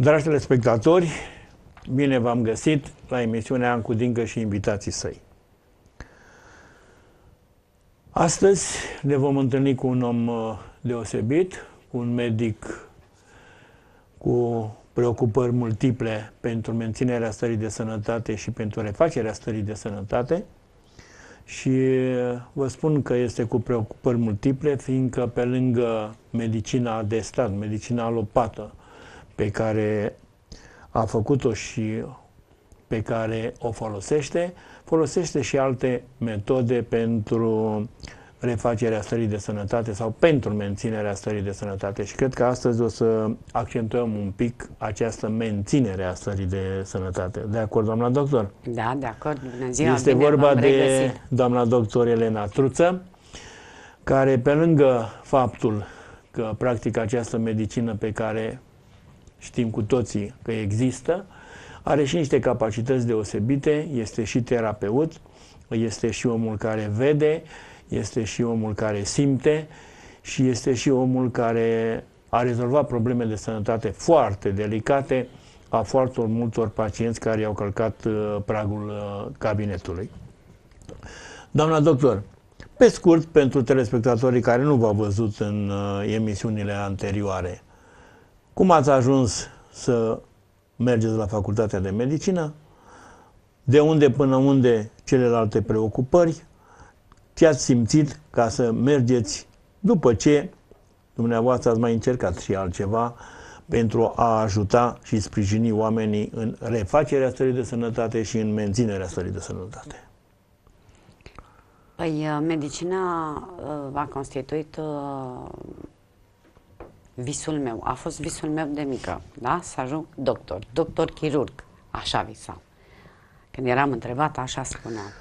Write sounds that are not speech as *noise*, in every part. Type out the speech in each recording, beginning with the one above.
Dragi telespectatori, bine v-am găsit la emisiunea Ancu Dincă și invitații săi. Astăzi ne vom întâlni cu un om uh, deosebit, cu un medic cu preocupări multiple pentru menținerea stării de sănătate și pentru refacerea stării de sănătate. Și uh, vă spun că este cu preocupări multiple, fiindcă pe lângă medicina de stat, medicina alopată, pe care a făcut-o și pe care o folosește, folosește și alte metode pentru refacerea stării de sănătate sau pentru menținerea stării de sănătate și cred că astăzi o să accentuăm un pic această menținere a stării de sănătate. De acord, doamna doctor? Da, de acord, bună ziua, Este bine, vorba de doamna doctor Elena Truță, care pe lângă faptul că practică această medicină pe care știm cu toții că există, are și niște capacități deosebite, este și terapeut, este și omul care vede, este și omul care simte și este și omul care a rezolvat probleme de sănătate foarte delicate a foarte multor pacienți care i-au călcat uh, pragul uh, cabinetului. Doamna doctor, pe scurt, pentru telespectatorii care nu v-au văzut în uh, emisiunile anterioare, cum ați ajuns să mergeți la facultatea de medicină? De unde până unde celelalte preocupări? Ce ați simțit ca să mergeți după ce dumneavoastră ați mai încercat și altceva pentru a ajuta și sprijini oamenii în refacerea stării de sănătate și în menținerea stării de sănătate? Păi, uh, medicina uh, a constituit uh, Visul meu a fost visul meu de mică, da? Să ajung doctor, doctor chirurg, așa visam. Când eram întrebată, așa spuneam.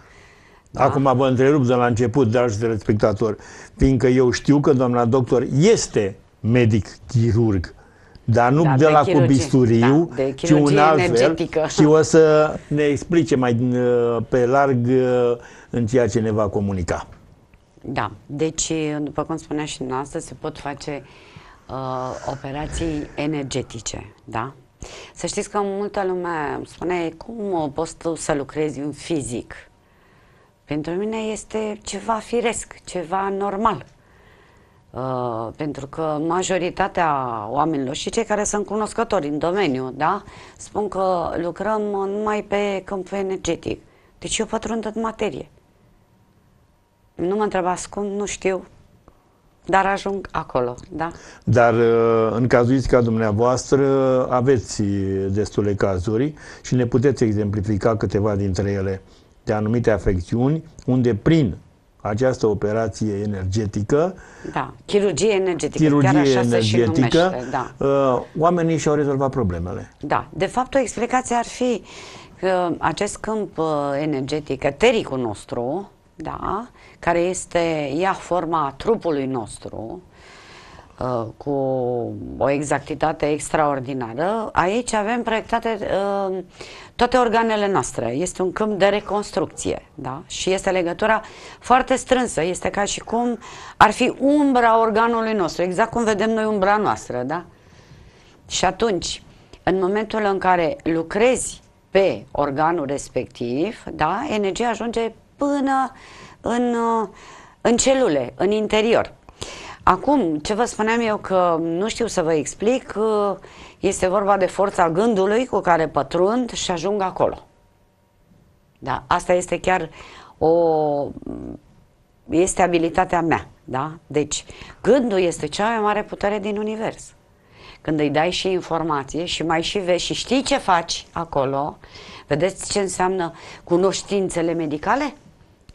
Da? Acum vă întrerup de la început, dragi telespectatori, fiindcă eu știu că doamna doctor este medic-chirurg, dar nu da, de, de la chirurgie, cu bisturiu, da, ci un alt energetică. fel. Și o să ne explice mai uh, pe larg uh, în ceea ce ne va comunica. Da, deci, după cum spunea și dumneavoastră, se pot face uh, uh, operații energetice, da? Să știți că multă lume spune cum poți tu să lucrezi în fizic. Pentru mine este ceva firesc, ceva normal. Uh, pentru că majoritatea oamenilor și cei care sunt cunoscători în domeniu, da, spun că lucrăm numai pe câmpul energetic. Deci eu pătrund în materie. Nu mă întrebați cum, nu știu, dar ajung acolo, da? Dar uh, în ca dumneavoastră aveți uh, destule cazuri și ne puteți exemplifica câteva dintre ele de anumite afecțiuni unde prin această operație energetică. Da, chirurgie energetică, chirurgie chiar așa energetică, se și numește, da. Uh, oamenii și-au rezolvat problemele. Da, de fapt o explicație ar fi că acest câmp energetic, etericul nostru, da? care este ia forma trupului nostru, uh, cu o exactitate extraordinară. Aici avem proiectate uh, toate organele noastre. Este un câmp de reconstrucție da? și este legătura foarte strânsă. Este ca și cum ar fi umbra organului nostru, exact cum vedem noi umbra noastră. Da? Și atunci, în momentul în care lucrezi pe organul respectiv, da, energia ajunge până în, uh, în celule, în interior. Acum, ce vă spuneam eu că nu știu să vă explic, uh, este vorba de forța gândului cu care pătrund și ajung acolo. Da? Asta este chiar o... este abilitatea mea. Da? Deci, gândul este cea mai mare putere din univers. Când îi dai și informație și mai și vezi și știi ce faci acolo, vedeți ce înseamnă cunoștințele medicale?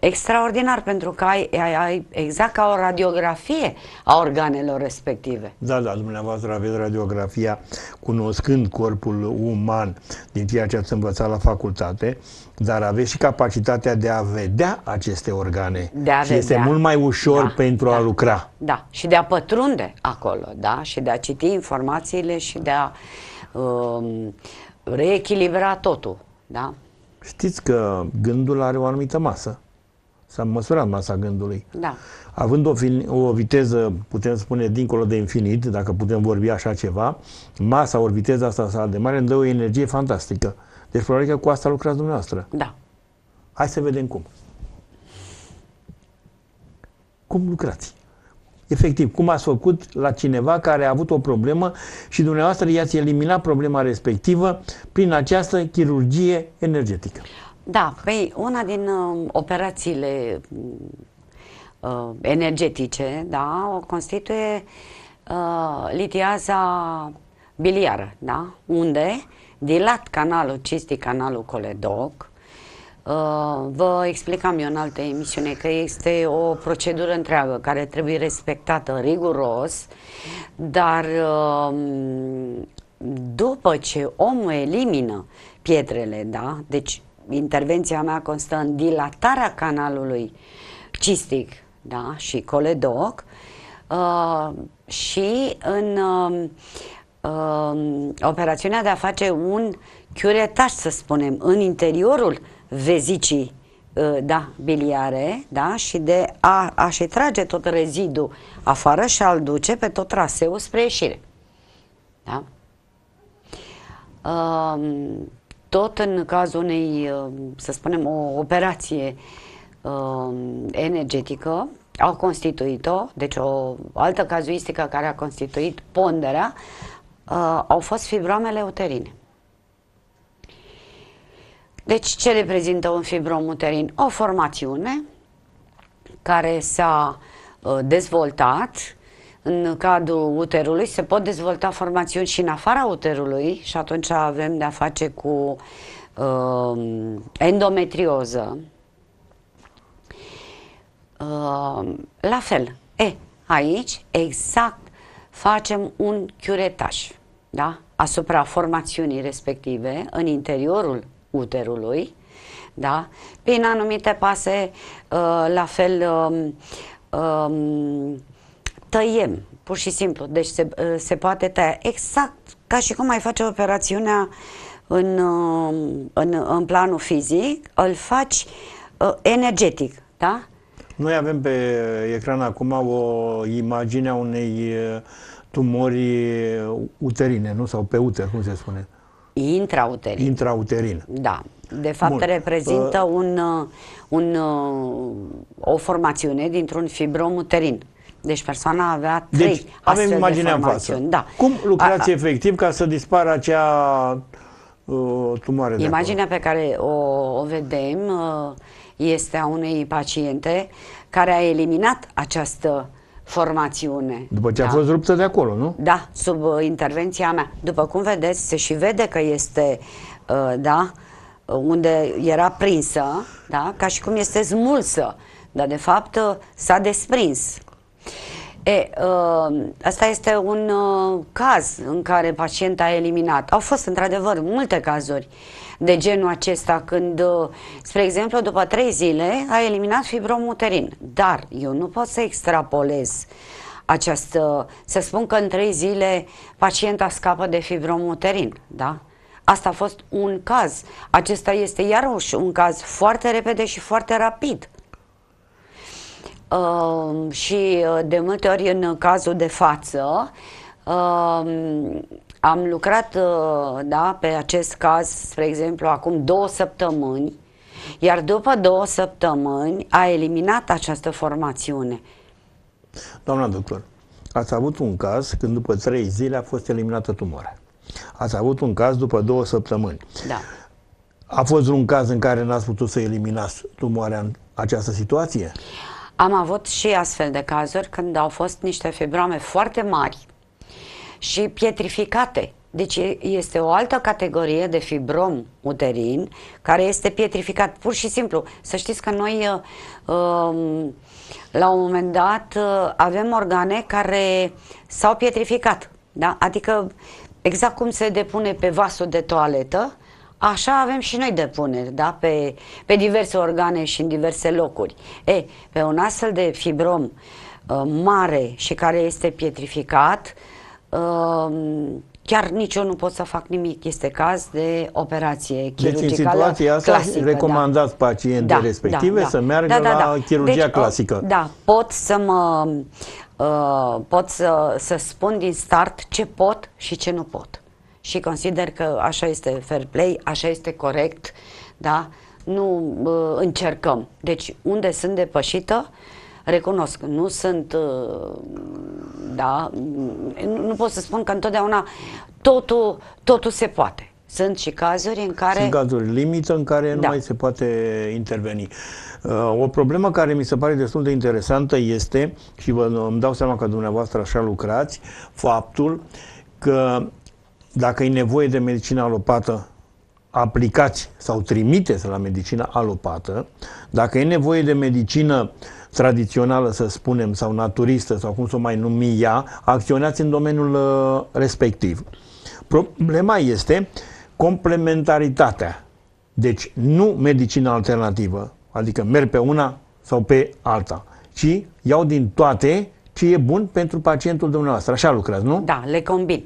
extraordinar pentru că ai, ai, ai exact ca o radiografie a organelor respective. Da, da, dumneavoastră aveți radiografia cunoscând corpul uman din ceea ce ați învățat la facultate, dar aveți și capacitatea de a vedea aceste organe. De a și vedea. este mult mai ușor da, pentru da, a lucra. Da, și de a pătrunde acolo, da, și de a citi informațiile și de a um, reechilibra totul, da. Știți că gândul are o anumită masă S-a măsurat masa gândului. Da. Având o, o viteză, putem spune, dincolo de infinit, dacă putem vorbi așa ceva, masa ori viteza asta sa de mare îmi dă o energie fantastică. Deci probabil că cu asta lucrați dumneavoastră. Da. Hai să vedem cum. Cum lucrați? Efectiv, cum ați făcut la cineva care a avut o problemă și dumneavoastră i-ați eliminat problema respectivă prin această chirurgie energetică. Da, păi una din uh, operațiile uh, energetice, da, o constituie uh, litiaza biliară, da, unde dilat canalul cistic, canalul coledoc, Uh, vă explicam eu în alte emisiune că este o procedură întreagă care trebuie respectată riguros, dar uh, după ce omul elimină pietrele, da, deci intervenția mea constă în dilatarea canalului cistic da? și coledoc uh, și în uh, uh, operațiunea de a face un curetaj, să spunem, în interiorul vezicii uh, da, biliare da, și de a, a-și trage tot rezidul afară și a-l duce pe tot traseul spre ieșire. Da? Um, tot în cazul unei, uh, să spunem, o operație uh, energetică, au constituit-o, deci o altă cazuistică care a constituit ponderea, uh, au fost fibromele uterine. Deci ce reprezintă un fibrom uterin? O formațiune care s-a uh, dezvoltat în cadrul uterului, se pot dezvolta formațiuni și în afara uterului și atunci avem de-a face cu uh, endometrioză. Uh, la fel, e, aici exact facem un curetaj, da? asupra formațiunii respective în interiorul uterului, da? prin anumite pase, uh, la fel, um, um, tăiem, pur și simplu. Deci se, uh, se poate tăia exact ca și cum ai face operațiunea în, um, în, în planul fizic, îl faci uh, energetic, da? Noi avem pe ecran acum o imagine a unei uh, tumori uterine, nu? Sau pe uter, cum se spune? Intrauterin. Intrauterin. Da. De fapt, Bun. reprezintă uh, un, un, o formațiune dintr-un fibrom uterin. Deci persoana avea deci, trei deci, avem imaginea În față. Da. Cum lucrați a, a, efectiv ca să dispară acea uh, tumoare? Imaginea pe care o, o vedem uh, este a unei paciente care a eliminat această formațiune. După ce da. a fost ruptă de acolo, nu? Da, sub uh, intervenția mea. După cum vedeți, se și vede că este, uh, da, uh, unde era prinsă, da, ca și cum este smulsă, dar de fapt uh, s-a desprins. E, uh, asta este un uh, caz în care pacienta a eliminat. Au fost, într-adevăr, multe cazuri de genul acesta, când, uh, spre exemplu, după trei zile a eliminat fibromuterin. Dar eu nu pot să extrapolez această... Să spun că în trei zile pacienta scapă de fibromuterin, da? Asta a fost un caz. Acesta este iarăși un caz foarte repede și foarte rapid. Ehm, și uh, de multe ori în cazul de față uh, am lucrat uh, da, pe acest caz, spre exemplu, acum două săptămâni, iar după două săptămâni a eliminat această formațiune. Doamna doctor, ați avut un caz când după trei zile a fost eliminată tumora. Ați avut un caz după două săptămâni. Da. A fost un caz în care n-ați putut să eliminați tumoarea în această situație? Uh, am avut și astfel de cazuri când au fost niște fibrome foarte mari și pietrificate. Deci este o altă categorie de fibrom uterin care este pietrificat, pur și simplu. Să știți că noi uh, um, la un moment dat uh, avem organe care s-au pietrificat, da? adică exact cum se depune pe vasul de toaletă, Așa avem și noi depuneri, da? Pe, pe diverse organe și în diverse locuri. E, pe un astfel de fibrom uh, mare și care este pietrificat, uh, chiar nici eu nu pot să fac nimic. Este caz de operație chirurgicală Deci în situația asta clasică, da. recomandați da. pacientele da, respective da, da. să meargă da, da, da. la chirurgia deci, clasică. Da, pot să mă... Uh, pot să, să spun din start ce pot și ce nu pot și consider că așa este fair play, așa este corect, da? Nu uh, încercăm. Deci unde sunt depășită, recunosc, nu sunt, uh, da, nu, nu pot să spun că întotdeauna totul, totul se poate. Sunt și cazuri în care... Sunt cazuri limită în care da. nu mai se poate interveni. Uh, o problemă care mi se pare destul de interesantă este, și vă, îmi dau seama că dumneavoastră așa lucrați, faptul că dacă e nevoie de medicină alopată, aplicați sau trimiteți la medicina alopată, dacă e nevoie de medicină tradițională, să spunem, sau naturistă, sau cum să o mai numi ea, acționați în domeniul uh, respectiv. Problema este complementaritatea. Deci nu medicina alternativă, adică merg pe una sau pe alta, ci iau din toate ce e bun pentru pacientul dumneavoastră. Așa lucrați, nu? Da, le combin.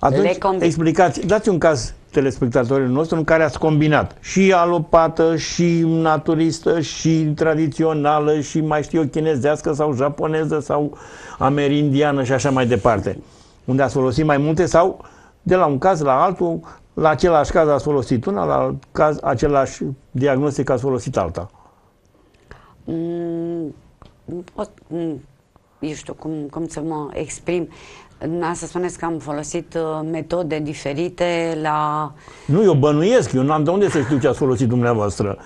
Atunci, explicați, dați un caz telespectatorilor nostru în care ați combinat și alopată, și naturistă, și tradițională, și mai știu eu, chinezească sau japoneză sau amerindiană și așa mai departe. Unde ați folosit mai multe sau de la un caz la altul, la același caz ați folosit una, la caz, același diagnostic ați folosit alta. Mm, pot, mm, eu știu cum, cum să mă exprim. Uh, să spuneți că am folosit uh, metode diferite la... Nu, eu bănuiesc, eu n-am de unde să știu ce ați folosit dumneavoastră.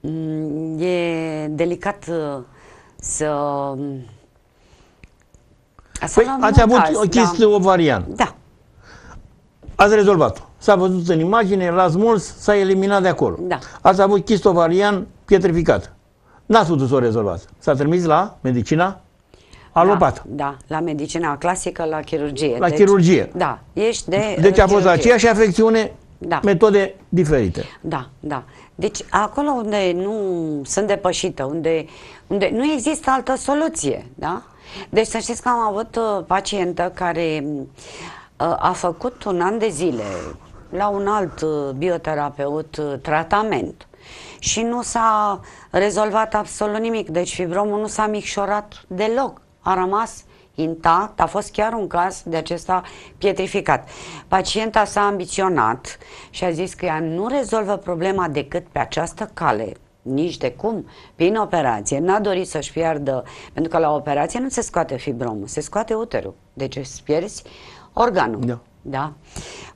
Mm, e delicat uh, să... Asta păi ați avut caz, o chestie, da. o variantă. Da. Ați rezolvat-o. S-a văzut în imagine, l-a smuls, s-a eliminat de acolo. Da. Ați avut chistovarian pietrificat. N-ați putut să o rezolvați. S-a trimis la medicina alopat. Da, da, la medicina clasică, la chirurgie. La deci, chirurgie. Da, ești de Deci a chirurgie. fost aceeași afecțiune, da. metode diferite. Da, da. Deci acolo unde nu sunt depășită, unde, unde nu există altă soluție, da? Deci să știți că am avut uh, pacientă care uh, a făcut un an de zile la un alt uh, bioterapeut uh, tratament și nu s-a rezolvat absolut nimic. Deci fibromul nu s-a micșorat deloc a rămas intact, a fost chiar un caz de acesta pietrificat. Pacienta s-a ambiționat și a zis că ea nu rezolvă problema decât pe această cale, nici de cum, prin operație. N-a dorit să-și piardă, pentru că la operație nu se scoate fibromul, se scoate uterul. Deci îți pierzi organul. Da. da?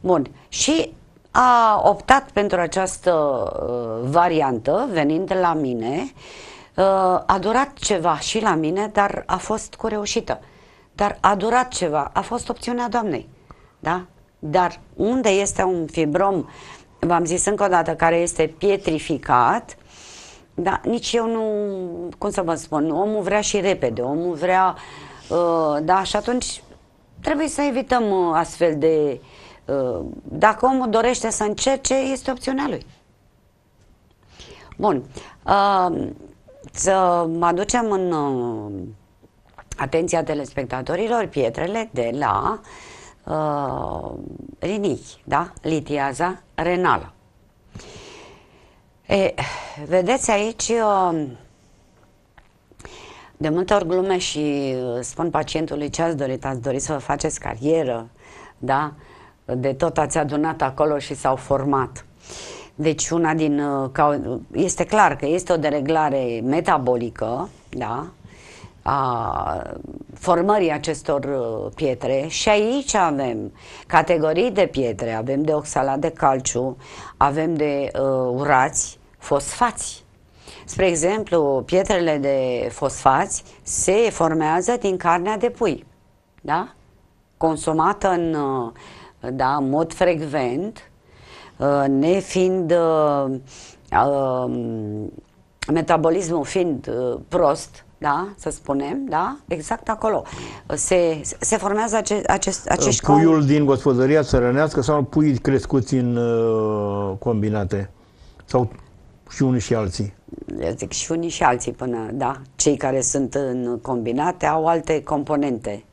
Bun. Și a optat pentru această uh, variantă venind de la mine uh, Uh, a durat ceva și la mine, dar a fost cu reușită. Dar a durat ceva, a fost opțiunea doamnei. Da? Dar unde este un fibrom, v-am zis încă o dată, care este pietrificat, da, nici eu nu, cum să vă spun, omul vrea și repede, omul vrea, uh, da, și atunci trebuie să evităm uh, astfel de, uh, dacă omul dorește să încerce, este opțiunea lui. Bun, uh, să mă aducem în uh, atenția telespectatorilor pietrele de la uh, rinichi, da? litiaza renală. E, vedeți aici, uh, de multe ori glume și uh, spun pacientului ce ați dorit, ați dorit să vă faceți carieră, da? de tot ați adunat acolo și s-au format. Uh, deci una din uh, este clar că este o dereglare metabolică, da, a formării acestor uh, pietre și aici avem categorii de pietre, avem de oxalat de calciu, avem de uh, urați, fosfați. Spre exemplu, pietrele de fosfați se formează din carnea de pui, da? consumată în, uh, da, în mod frecvent Uh, nefiind uh, um, metabolismul fiind uh, prost, da, să spunem, da, exact acolo. Se, se formează ace, acest, acești Puiul com... din gospodăria țărănească sau pui crescuți în uh, combinate? Sau și unii și alții? Eu zic și unii și alții până, da. Cei care sunt în combinate au alte componente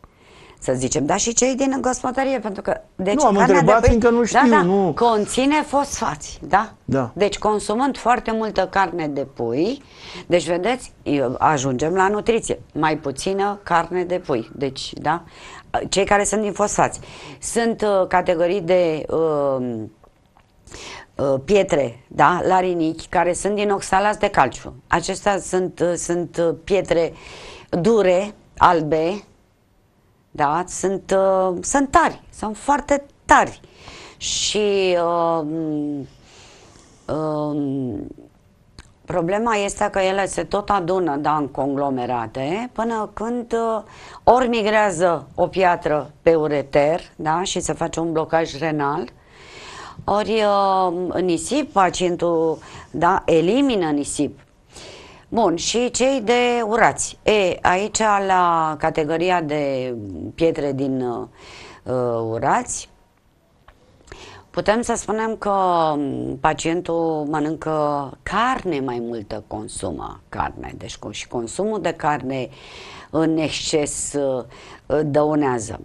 să zicem, dar și cei din gospodărie, pentru că... Deci, nu, am întrebat, de fiindcă nu da, știu, da, da, nu... Conține fosfați, da? Da. Deci, consumând foarte multă carne de pui, deci, vedeți, ajungem la nutriție. Mai puțină carne de pui, deci, da? Cei care sunt din fosfați. Sunt uh, categorii de... Um, uh, pietre, da, rinichi, care sunt din oxalați de calciu. Acestea sunt, uh, sunt uh, pietre dure, albe, da? sunt, uh, sunt tari, sunt foarte tari. Și uh, uh, problema este că ele se tot adună da, în conglomerate până când uh, ori migrează o piatră pe ureter da, și se face un blocaj renal, ori uh, nisip, pacientul da, elimină nisip Bun, și cei de urați. E, aici la categoria de pietre din uh, urați, putem să spunem că um, pacientul mănâncă carne mai multă, consumă carne, deci și consumul de carne în exces uh, dăunează.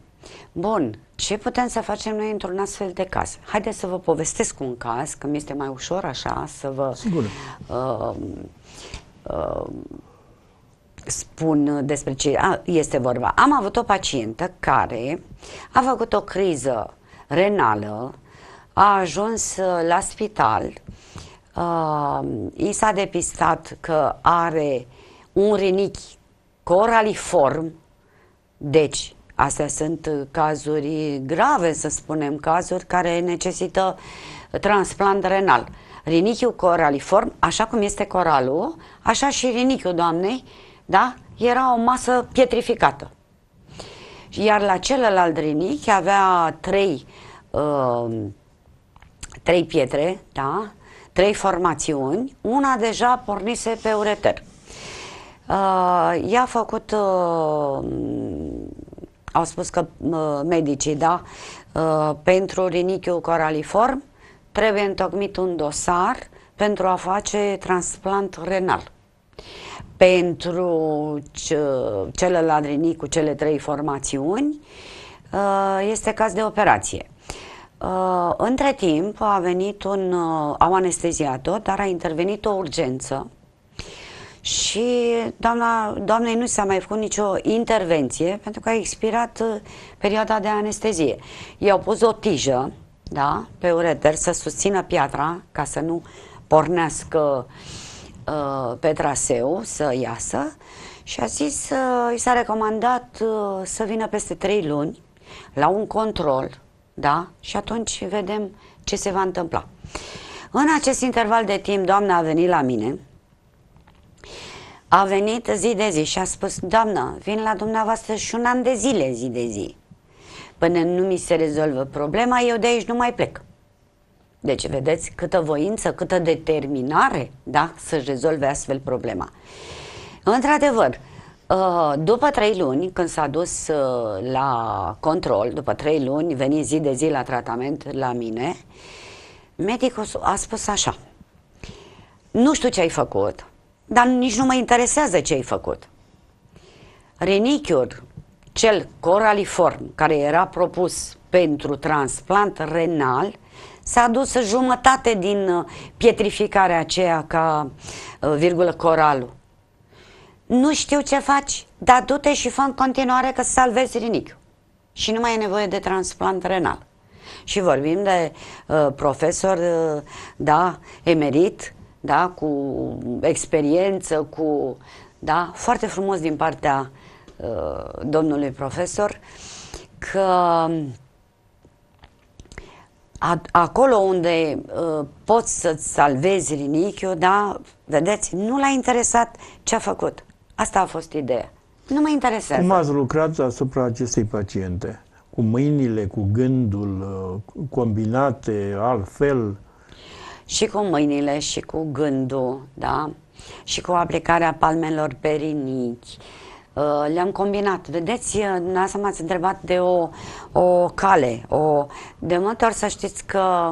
Bun, ce putem să facem noi într-un astfel de caz? Haideți să vă povestesc un caz, că mi este mai ușor așa să vă... Sigur. Uh, Uh, spun despre ce este vorba. Am avut o pacientă care a făcut o criză renală, a ajuns la spital, uh, i s-a depistat că are un rinichi coraliform, deci astea sunt cazuri grave, să spunem, cazuri care necesită transplant renal. Uh, rinichiu coraliform, așa cum este coralul, așa și rinichiul doamnei, da? Era o masă pietrificată. Iar la celălalt rinichi avea trei, uh, trei pietre, da? trei formațiuni, una deja pornise pe ureter. Uh, i-a făcut, uh, au spus că uh, medicii, da, uh, pentru rinichiul coraliform, uh, trebuie întocmit un dosar pentru a face transplant renal. Pentru ce, celălalt rinic cu cele trei formațiuni uh, este caz de operație. Uh, între timp a venit un, uh, au anesteziat-o, dar a intervenit o urgență și doamna, doamnei nu s-a mai făcut nicio intervenție pentru că a expirat perioada de anestezie. I-au pus o tijă da, pe ureter să susțină piatra ca să nu pornească uh, pe traseu să iasă și a zis, uh, i s-a recomandat uh, să vină peste trei luni la un control, da, și atunci vedem ce se va întâmpla. În acest interval de timp, doamna a venit la mine, a venit zi de zi și a spus, doamnă, vin la dumneavoastră și un an de zile zi de zi. Până nu mi se rezolvă problema, eu de aici nu mai plec. Deci, vedeți câtă voință, câtă determinare, da, să-și rezolve astfel problema. Într-adevăr, uh, după trei luni, când s-a dus uh, la control, după trei luni, veni zi de zi la tratament la mine, medicul a spus așa, nu știu ce ai făcut, dar nici nu mă interesează ce ai făcut. Renichiuri cel coraliform care era propus pentru transplant renal s-a dus jumătate din uh, pietrificarea aceea ca uh, virgulă coralul. Nu știu ce faci, dar du-te și fă în continuare că salvezi rinic. Și nu mai e nevoie de transplant renal. Și vorbim de uh, profesor, uh, da, emerit, da, cu experiență, cu, da, foarte frumos din partea uh, Uh, domnului profesor că a, acolo unde uh, poți să-ți salvezi rinichiul, da, vedeți, nu l-a interesat ce a făcut. Asta a fost ideea. Nu mă interesează. Cum ați lucrat asupra acestei paciente? Cu mâinile, cu gândul, uh, combinate, altfel? Și cu mâinile, și cu gândul, da? Și cu aplicarea palmelor pe rinichi, Uh, le-am combinat. Vedeți, dumneavoastră uh, m-ați întrebat de o, o cale. O... De multe ori să știți că...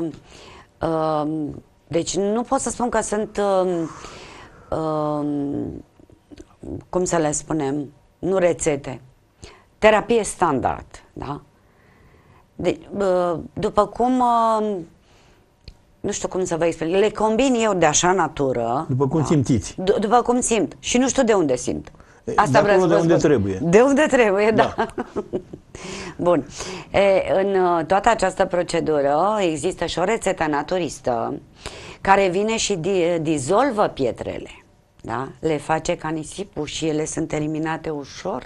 Uh, deci nu pot să spun că sunt... Um, um, cum să le spunem? Nu rețete. Terapie standard, da? De, după cum um, nu știu cum să vă explic, le combin eu de așa natură. După cum da? simțiți. D- după cum simt. Și nu știu de unde simt. Asta de acolo, de unde trebuie. De unde trebuie, da. da. *laughs* Bun. E, în uh, toată această procedură există și o rețetă naturistă care vine și di- dizolvă pietrele. Da? Le face ca nisipul și ele sunt eliminate ușor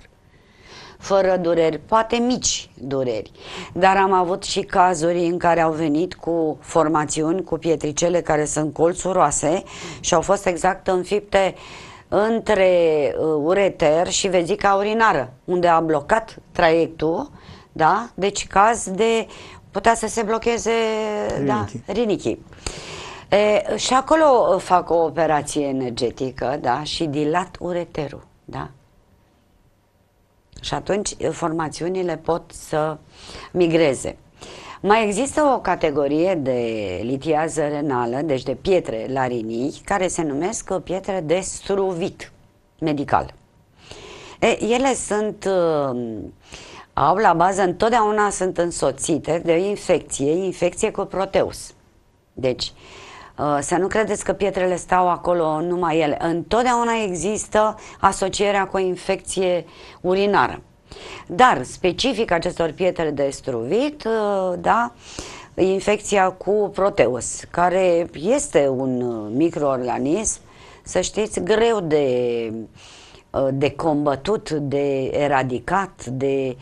fără dureri, poate mici dureri. Dar am avut și cazuri în care au venit cu formațiuni, cu pietricele care sunt colțuroase și au fost exact înfipte uh, între uh, ureter și vezica urinară, unde a blocat traiectul, da? Deci caz de... putea să se blocheze da, rinichii. Da, rinichii. E, și acolo uh, fac o operație energetică, da? Și dilat ureterul, da? Și atunci uh, formațiunile pot să migreze. Mai există o categorie de litiază renală, deci de pietre la larinii, care se numesc pietre de struvit medical. E, ele sunt, uh, au la bază, întotdeauna sunt însoțite de o infecție, infecție cu proteus. Deci, uh, să nu credeți că pietrele stau acolo numai ele. Întotdeauna există asocierea cu o infecție urinară. Dar, specific acestor pietre de struvit, uh, da, infecția cu proteus, care este un uh, microorganism, să știți, greu de, uh, de combătut, de eradicat, de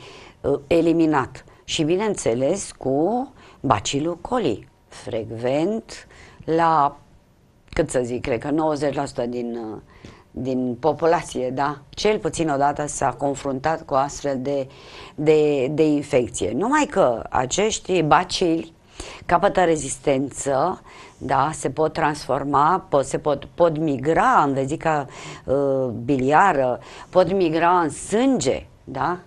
eliminat. Și, bineînțeles, cu bacilul coli, frecvent la, cât să zic, cred că 90% din din populație, da? Cel puțin odată s-a confruntat cu astfel de, de, de infecție. Numai că acești bacili capătă rezistență, da, se pot transforma, pot, se pot, pot migra în vezica uh, biliară, pot migra în sânge, da?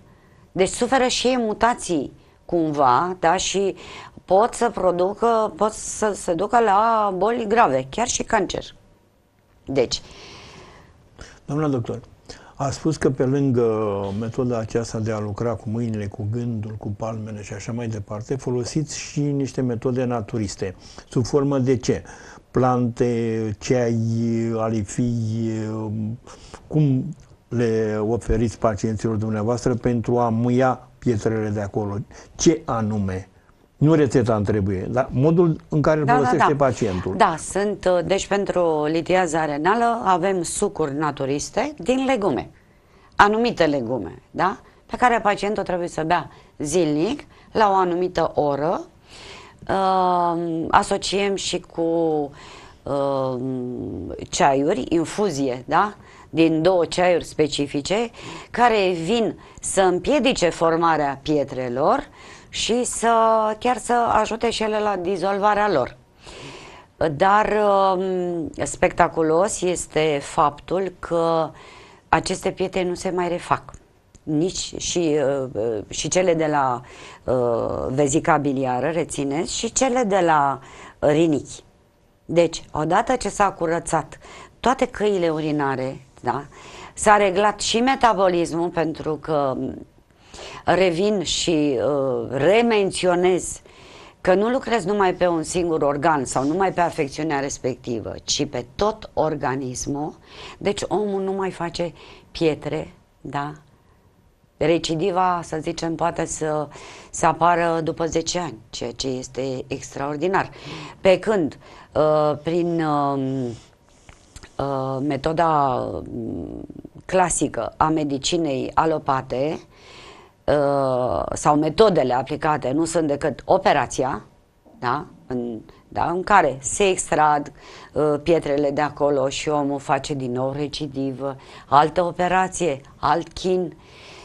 Deci suferă și ei mutații cumva, da, și pot să producă, pot să se ducă la boli grave, chiar și cancer. Deci, uh, Doamna doctor, a spus că pe lângă metoda aceasta de a lucra cu mâinile, cu gândul, cu palmele și așa mai departe, folosiți și niște metode naturiste, sub formă de ce? Plante, ceai, alifii, cum le oferiți pacienților dumneavoastră pentru a muia pietrele de acolo? Ce anume? Nu rețeta îmi trebuie, dar modul în care îl da, da folosește da, da. pacientul. Da, sunt, uh, deci pentru litiaza renală avem sucuri naturiste din legume, anumite legume, da? Pe care pacientul trebuie să bea zilnic, la o anumită oră. Uh, asociem și cu uh, ceaiuri, infuzie, da? din două ceaiuri specifice care vin să împiedice formarea pietrelor și să chiar să ajute și ele la dizolvarea lor. Dar um, spectaculos este faptul că aceste piete nu se mai refac. Nici și, uh, uh, și cele de la uh, vezica biliară, rețineți, și cele de la rinichi. Deci, odată ce s-a curățat toate căile urinare, da, s-a reglat și metabolismul pentru că Revin și uh, remenționez că nu lucrez numai pe un singur organ sau numai pe afecțiunea respectivă, ci pe tot organismul. Deci omul nu mai face pietre, da? Recidiva, să zicem, poate să, să apară după 10 ani, ceea ce este extraordinar. Pe când, uh, prin uh, uh, metoda um, clasică a medicinei alopate, Uh, sau metodele aplicate nu sunt decât operația, da? În, da? în care se extrag uh, pietrele de acolo și omul face din nou recidivă, altă operație, alt chin.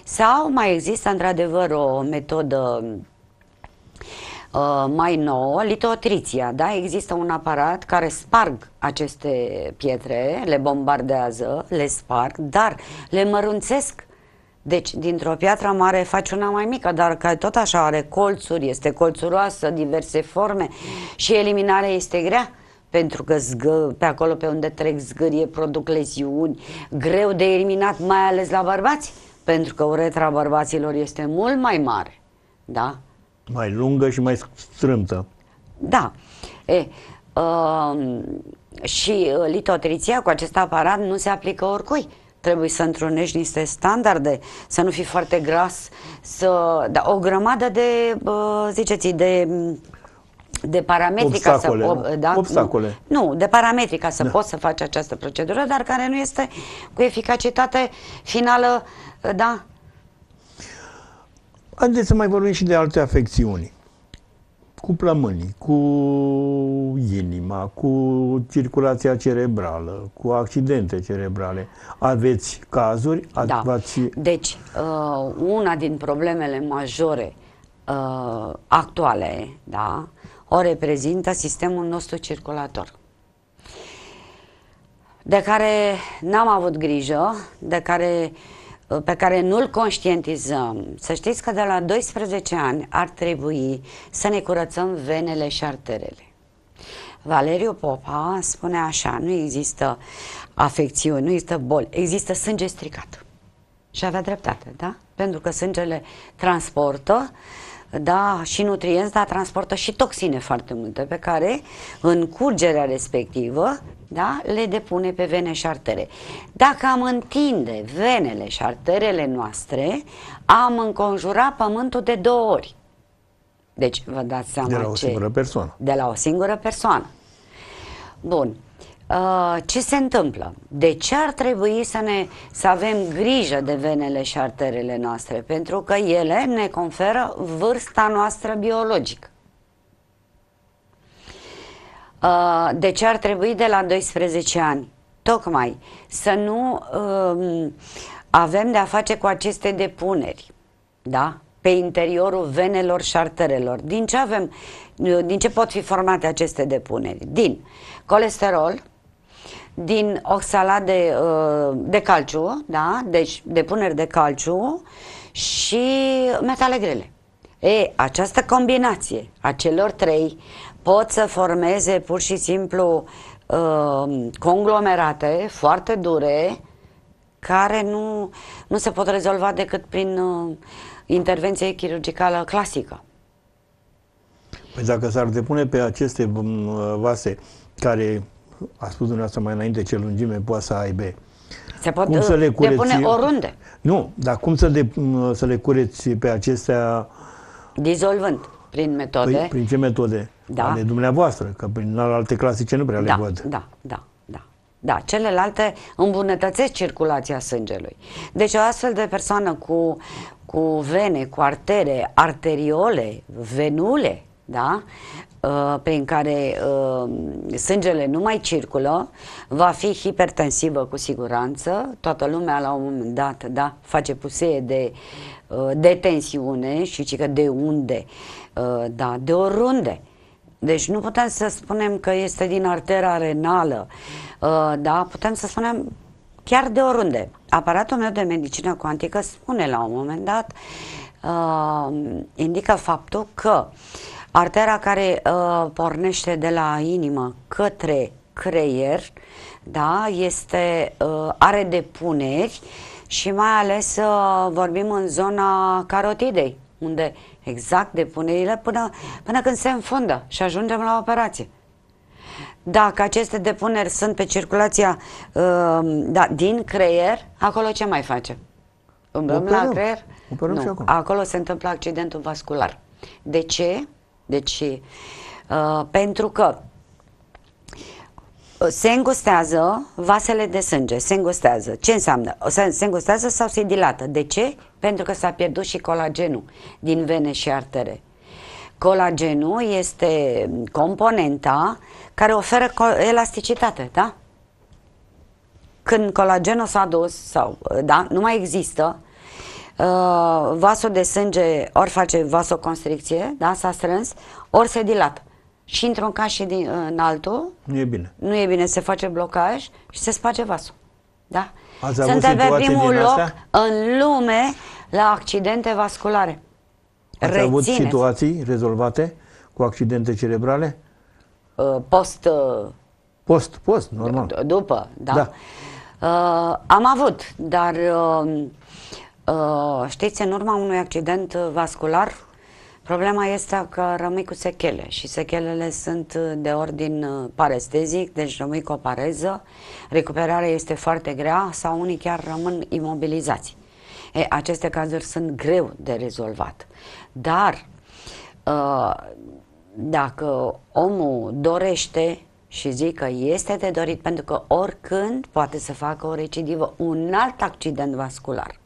Sau mai există într-adevăr o metodă uh, mai nouă, litotriția, da? Există un aparat care sparg aceste pietre, le bombardează, le sparg, dar le mărunțesc deci, dintr-o piatră mare faci una mai mică, dar care tot așa are colțuri, este colțuroasă, diverse forme și eliminarea este grea pentru că zgă, pe acolo pe unde trec zgârie produc leziuni, greu de eliminat, mai ales la bărbați, pentru că uretra bărbaților este mult mai mare, da? Mai lungă și mai strâmtă. Da. E, um, uh, și litotriția cu acest aparat nu se aplică oricui. Uh, trebuie să întrunești niște standarde, să nu fii foarte gras, să, da, o grămadă de, ziceți, de de parametri ca să, o, da? obstacole. Nu, nu, de parametri ca să da. poți să faci această procedură, dar care nu este cu eficacitate finală, da? Haideți să mai vorbim și de alte afecțiuni cu plămânii, cu inima, cu circulația cerebrală, cu accidente cerebrale. Aveți cazuri? Da. Ați... Deci, uh, una din problemele majore uh, actuale, da, o reprezintă sistemul nostru circulator de care n-am avut grijă, de care uh, Uh, pe care nu-l conștientizăm, să știți că de la 12 ani ar trebui să ne curățăm venele și arterele. Valeriu Popa spune așa, nu există afecțiuni, nu există boli, există sânge stricat. Și avea dreptate, da? Pentru că sângele transportă uh, da, și nutrienți, dar transportă și toxine foarte multe pe care în curgerea respectivă da, le depune pe vene și artere. Dacă am întinde venele și arterele noastre, am înconjurat pământul de două ori. Deci vă dați seama De la o ce... singură persoană. De la o singură persoană. Bun. Uh, ce se întâmplă? De ce ar trebui să, ne, să avem grijă de venele și arterele noastre? Pentru că ele ne conferă vârsta noastră biologică. Uh, de ce ar trebui de la 12 ani? Tocmai să nu uh, avem de a face cu aceste depuneri, da? Pe interiorul venelor și arterelor. Din ce avem, uh, din ce pot fi formate aceste depuneri? Din colesterol, din oxalat de, uh, de calciu, da? deci depuneri de calciu și metale grele. E, această combinație a celor trei pot să formeze pur și simplu uh, conglomerate foarte dure care nu, nu se pot rezolva decât prin uh, intervenție chirurgicală clasică. Păi dacă s-ar depune pe aceste um, vase care a spus dumneavoastră mai înainte ce lungime poate să aibă. Se pot cum uh, să le cureți, depune oriunde. Nu, dar cum să, de, uh, să le cureți pe acestea... Dizolvând, prin metode. Păi, prin ce metode? Da. Ale dumneavoastră, că prin alte clasice nu prea da, le văd. Da, da, da. Da, celelalte îmbunătățesc circulația sângelui. Deci o astfel de persoană cu, cu vene, cu artere, arteriole, venule, da? Uh, prin care uh, sângele nu mai circulă, va fi hipertensivă cu siguranță. Toată lumea la un moment dat da, face pusee de, uh, de tensiune și că de unde, uh, da, de oriunde. Deci nu putem să spunem că este din artera renală, uh, da, putem să spunem chiar de oriunde. Aparatul meu de medicină cuantică spune la un moment dat, uh, indică faptul că Artera care uh, pornește de la inimă către creier, da, este, uh, are depuneri și mai ales uh, vorbim în zona carotidei, unde exact depunerile până, până când se înfundă și ajungem la operație. Dacă aceste depuneri sunt pe circulația uh, da, din creier, acolo ce mai facem? Umblăm la creier? nu, acolo. acolo se întâmplă accidentul vascular. De ce? Deci, uh, pentru că uh, se îngustează vasele de sânge, se îngustează. Ce înseamnă? Se, se îngustează sau se dilată. De ce? Pentru că s-a pierdut și colagenul din vene și artere. Colagenul este componenta care oferă elasticitate, da? Când colagenul s-a dus sau, uh, da, nu mai există, uh, vasul de sânge ori face vasoconstricție, da, s-a strâns, ori se dilată. Și într-un caz și din, în altul... Nu e bine. Nu e bine, se face blocaj și se sparge vasul. Da? Ați Suntem pe primul loc astea? în lume la accidente vasculare. Ați Rețineți. avut situații rezolvate cu accidente cerebrale? Uh, post... Uh, post, post, normal. După, da. da. Uh, am avut, dar... Uh, Uh, știți, în urma unui accident vascular, problema este că rămâi cu sechele și sechelele sunt uh, de ordin uh, parestezic, deci rămâi cu o pareză, recuperarea este foarte grea sau unii chiar rămân imobilizați. E, aceste cazuri sunt greu de rezolvat. Dar uh, dacă omul dorește și zic că este de dorit pentru că oricând poate să facă o recidivă, un alt accident vascular.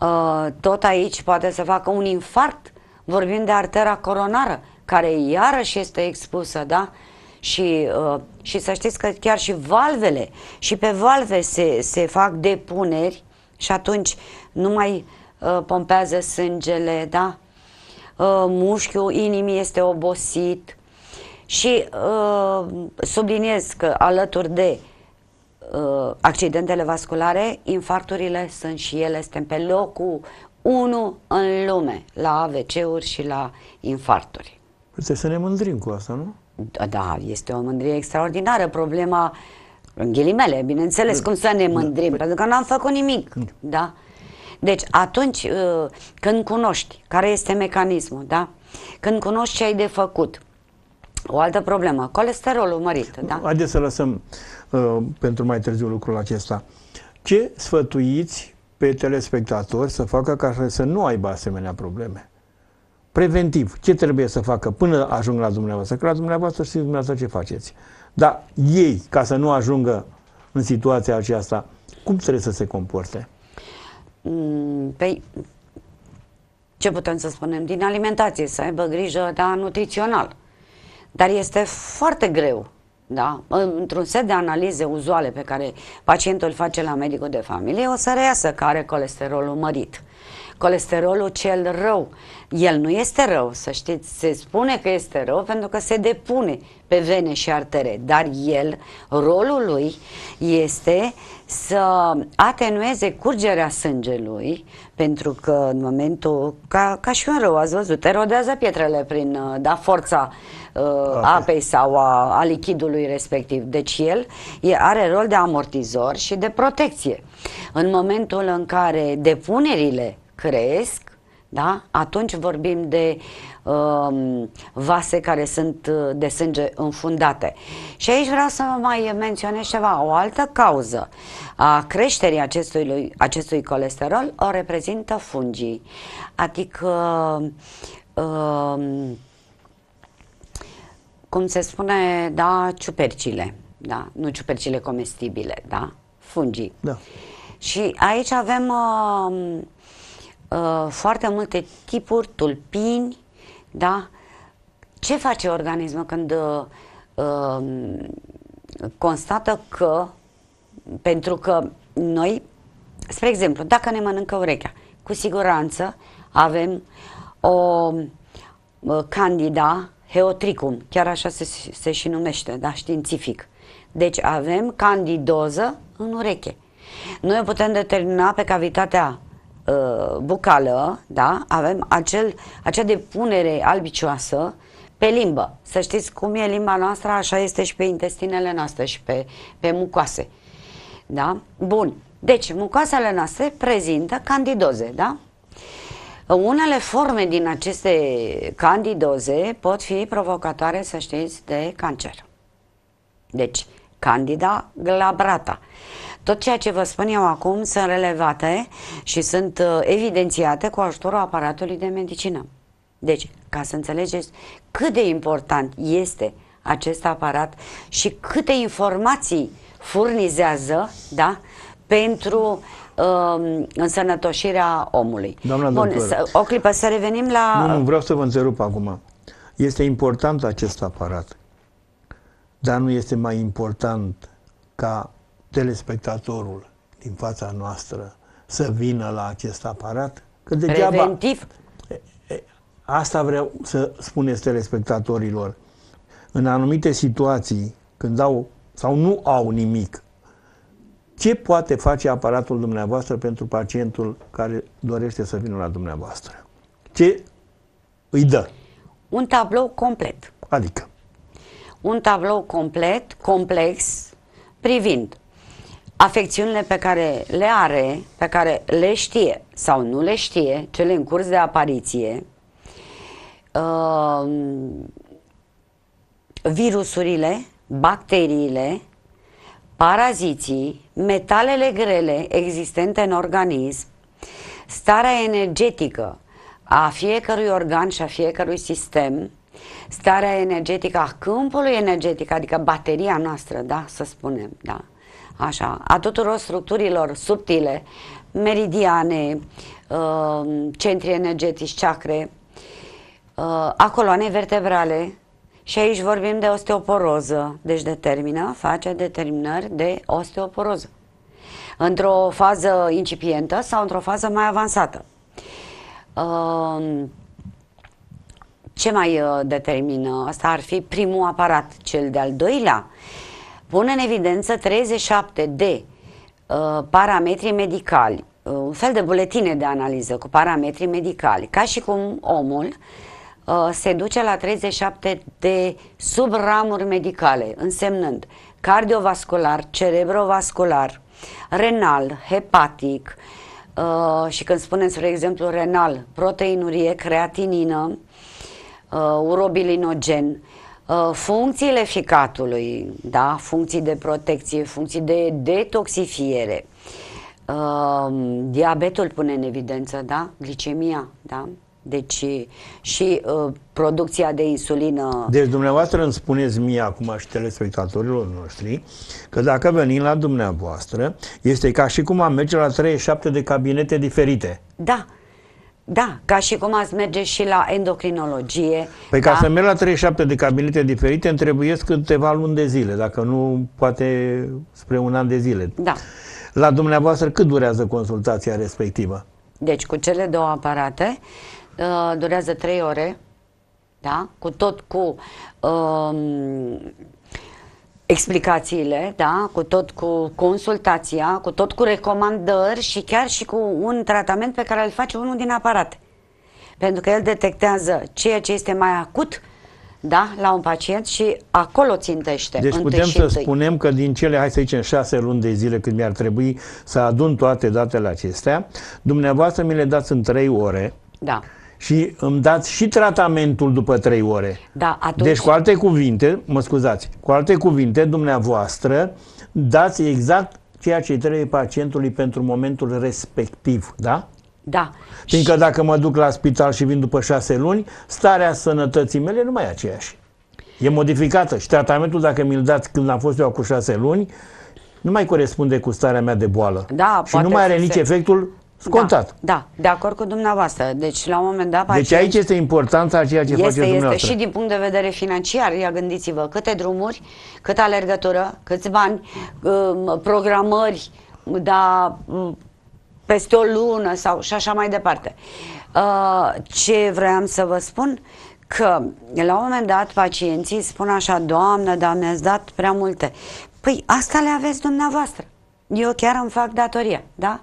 Uh, tot aici poate să facă un infarct, vorbim de artera coronară, care iarăși este expusă, da? Și, uh, și să știți că chiar și valvele, și pe valve se, se fac depuneri și atunci nu mai uh, pompează sângele, da? Mușchiul inimii este obosit și subliniez că alături de Uh, accidentele vasculare, infarcturile sunt și ele, suntem pe locul 1 în lume la AVC-uri și la infarcturi. Păi trebuie să ne mândrim cu asta, nu? Da, da, este o mândrie extraordinară. Problema, în ghilimele, bineînțeles, cum să ne da, mândrim, da. pentru că n-am făcut nimic, da? da? Deci, atunci uh, când cunoști care este mecanismul, da? Când cunoști ce ai de făcut, o altă problemă, colesterolul mărit, da? Haideți să lăsăm uh, pentru mai târziu lucrul acesta. Ce sfătuiți pe telespectatori să facă ca să nu aibă asemenea probleme? Preventiv, ce trebuie să facă până ajung la dumneavoastră? Că la dumneavoastră știți dumneavoastră ce faceți. Dar ei, ca să nu ajungă în situația aceasta, cum trebuie să se comporte? Mm, păi, ce putem să spunem? Din alimentație, să aibă grijă, dar nutrițional. Dar este foarte greu, da? Într-un set de analize uzuale pe care pacientul îl face la medicul de familie, o să reiasă că are colesterolul mărit colesterolul cel rău. El nu este rău, să știți, se spune că este rău pentru că se depune pe vene și artere, dar el, rolul lui este să atenueze curgerea sângelui, pentru că în momentul, ca, ca și un rău, ați văzut, erodează pietrele prin, uh, da, forța uh, okay. apei sau a, a lichidului respectiv. Deci el e, are rol de amortizor și de protecție. În momentul în care depunerile cresc, da? atunci vorbim de um, vase care sunt uh, de sânge înfundate. Și aici vreau să vă mai menționez ceva. O altă cauză a creșterii acestui, acestui colesterol o reprezintă fungii. Adică um, cum se spune, da, ciupercile, da, nu ciupercile comestibile, da, fungii. Da. Și aici avem uh, Uh, foarte multe tipuri, tulpini, da? Ce face organismul când uh, um, constată că, pentru că noi, spre exemplu, dacă ne mănâncă urechea, cu siguranță avem o um, uh, candida heotricum, chiar așa se, se și numește, da, științific. Deci avem candidoză în ureche. Noi o putem determina pe cavitatea Uh, bucală, da? avem acel, acea depunere albicioasă pe limbă. Să știți cum e limba noastră, așa este și pe intestinele noastre și pe, pe mucoase. Da? Bun. Deci, mucoasele noastre prezintă candidoze, da? Unele forme din aceste candidoze pot fi provocatoare, să știți, de cancer. Deci, candida glabrata. Tot ceea ce vă spun eu acum sunt relevate și sunt uh, evidențiate cu ajutorul aparatului de medicină. Deci, ca să înțelegeți cât de important este acest aparat și câte informații furnizează, da, pentru uh, însănătoșirea omului. Doamna Bun, să, o clipă, să revenim la... Nu, nu, vreau să vă întrerup acum. Este important acest aparat, dar nu este mai important ca telespectatorul din fața noastră să vină la acest aparat, că degeaba... Preventiv? Asta vreau să spuneți telespectatorilor. În anumite situații, când au sau nu au nimic, ce poate face aparatul dumneavoastră pentru pacientul care dorește să vină la dumneavoastră? Ce îi dă? Un tablou complet. Adică? Un tablou complet, complex, privind afecțiunile pe care le are, pe care le știe sau nu le știe, cele în curs de apariție, uh, virusurile, bacteriile, paraziții, metalele grele existente în organism, starea energetică a fiecărui organ și a fiecărui sistem, starea energetică a câmpului energetic, adică bateria noastră, da, să spunem, da, așa, a tuturor structurilor subtile, meridiane, uh, centri energetici, chakre, uh, a coloanei vertebrale și aici vorbim de osteoporoză, deci determină, face determinări de osteoporoză într-o fază incipientă sau într-o fază mai avansată. Uh, ce mai determină? Asta ar fi primul aparat, cel de-al doilea pun în evidență 37 de uh, parametri medicali, uh, un fel de buletine de analiză cu parametri medicali, ca și cum omul uh, se duce la 37 de subramuri medicale, însemnând cardiovascular, cerebrovascular, renal, hepatic uh, și când spunem, spre exemplu, renal, proteinurie, creatinină, uh, urobilinogen Uh, funcțiile ficatului, da? funcții de protecție, funcții de detoxifiere. Uh, diabetul pune în evidență, da? Glicemia, da? Deci și uh, producția de insulină... Deci dumneavoastră îmi spuneți mie acum și telespectatorilor noștri că dacă venim la dumneavoastră este ca și cum am merge la 37 de cabinete diferite. Da, da, ca și cum ați merge și la endocrinologie. Păi da? ca să merg la 37 de cabinete diferite, îmi trebuie câteva luni de zile, dacă nu poate spre un an de zile. Da. La dumneavoastră cât durează consultația respectivă? Deci cu cele două aparate uh, durează 3 ore, da? cu tot cu um, explicațiile, da, cu tot cu consultația, cu tot cu recomandări și chiar și cu un tratament pe care îl face unul din aparat, Pentru că el detectează ceea ce este mai acut da, la un pacient și acolo țintește. Deci putem să întâi. spunem că din cele, hai să zicem, șase luni de zile când mi-ar trebui să adun toate datele acestea, dumneavoastră mi le dați în trei ore. Da și îmi dați și tratamentul după 3 ore. Da, atunci... Deci, cu alte cuvinte, mă scuzați, cu alte cuvinte, dumneavoastră, dați exact ceea ce trebuie pacientului pentru momentul respectiv, da? Da. Fiindcă și... dacă mă duc la spital și vin după 6 luni, starea sănătății mele nu mai e aceeași. E modificată și tratamentul, dacă mi-l dați când am fost eu cu 6 luni, nu mai corespunde cu starea mea de boală. Da, și nu mai are nici se... efectul Scontat. Da, da, de acord cu dumneavoastră. Deci, la un moment dat... Deci aici, aici este importanța a ceea ce este, faceți este Și din punct de vedere financiar, ia gândiți-vă câte drumuri, cât alergătură, câți bani, um, programări, da, peste o lună sau și așa mai departe. Uh, ce vreau să vă spun? Că la un moment dat pacienții spun așa, Doamnă, dar mi-ați dat prea multe. Păi asta le aveți dumneavoastră eu chiar îmi fac datoria, da?